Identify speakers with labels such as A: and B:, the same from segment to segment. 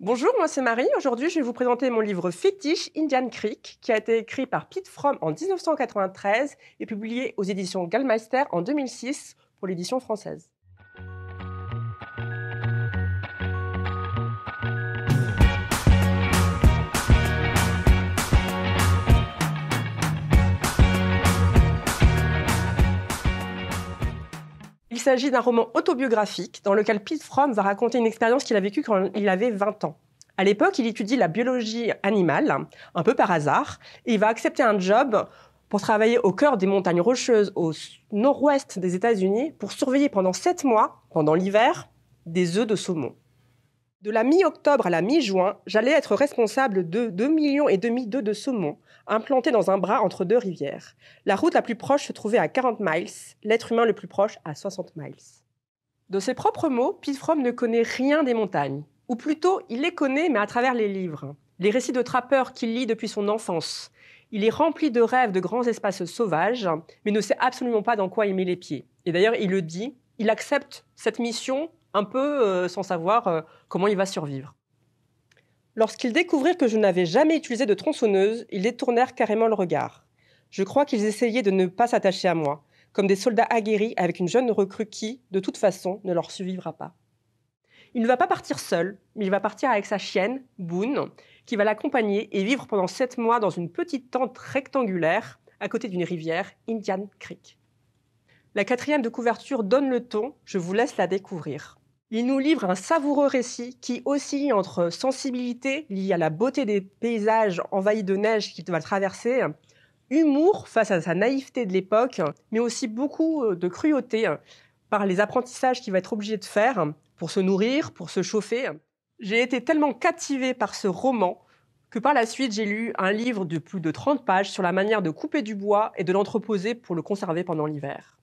A: Bonjour, moi c'est Marie. Aujourd'hui, je vais vous présenter mon livre Fétiche Indian Creek, qui a été écrit par Pete Fromm en 1993 et publié aux éditions Gallmeister en 2006 pour l'édition française. s'agit d'un roman autobiographique dans lequel Pete Fromm va raconter une expérience qu'il a vécue quand il avait 20 ans. À l'époque, il étudie la biologie animale, un peu par hasard, et il va accepter un job pour travailler au cœur des montagnes rocheuses au nord-ouest des États-Unis pour surveiller pendant sept mois, pendant l'hiver, des œufs de saumon. De la mi-octobre à la mi-juin, j'allais être responsable de 2,5 millions et demi d'œufs de saumon implantés dans un bras entre deux rivières. La route la plus proche se trouvait à 40 miles, l'être humain le plus proche à 60 miles. De ses propres mots, Pete ne connaît rien des montagnes, ou plutôt il les connaît mais à travers les livres, les récits de trappeurs qu'il lit depuis son enfance. Il est rempli de rêves de grands espaces sauvages, mais ne sait absolument pas dans quoi il met les pieds. Et d'ailleurs, il le dit, il accepte cette mission un peu euh, sans savoir euh, comment il va survivre. Lorsqu'ils découvrirent que je n'avais jamais utilisé de tronçonneuse, ils détournèrent carrément le regard. Je crois qu'ils essayaient de ne pas s'attacher à moi, comme des soldats aguerris avec une jeune recrue qui, de toute façon, ne leur survivra pas. Il ne va pas partir seul, mais il va partir avec sa chienne, Boone, qui va l'accompagner et vivre pendant sept mois dans une petite tente rectangulaire à côté d'une rivière, Indian Creek. La quatrième de couverture donne le ton, je vous laisse la découvrir. Il nous livre un savoureux récit qui oscille entre sensibilité liée à la beauté des paysages envahis de neige qu'il va traverser, humour face à sa naïveté de l'époque, mais aussi beaucoup euh, de cruauté hein, par les apprentissages qu'il va être obligé de faire pour se nourrir, pour se chauffer. J'ai été tellement captivée par ce roman que par la suite j'ai lu un livre de plus de 30 pages sur la manière de couper du bois et de l'entreposer pour le conserver pendant l'hiver.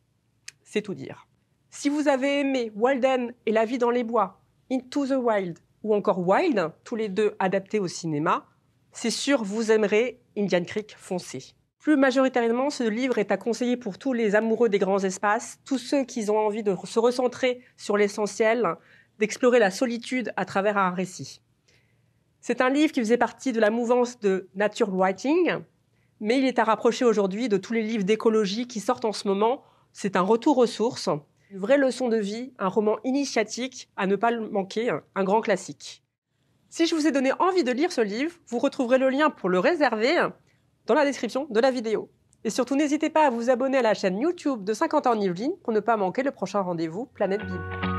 A: C'est tout dire. Si vous avez aimé Walden et La vie dans les bois, Into the Wild ou encore Wild, tous les deux adaptés au cinéma, c'est sûr, vous aimerez Indian Creek foncé. Plus majoritairement, ce livre est à conseiller pour tous les amoureux des grands espaces, tous ceux qui ont envie de se recentrer sur l'essentiel, d'explorer la solitude à travers un récit. C'est un livre qui faisait partie de la mouvance de Nature Writing, mais il est à rapprocher aujourd'hui de tous les livres d'écologie qui sortent en ce moment. C'est un retour aux sources une vraie leçon de vie, un roman initiatique à ne pas manquer, un grand classique. Si je vous ai donné envie de lire ce livre, vous retrouverez le lien pour le réserver dans la description de la vidéo. Et surtout, n'hésitez pas à vous abonner à la chaîne YouTube de 50 ans en pour ne pas manquer le prochain rendez-vous Planète Bible.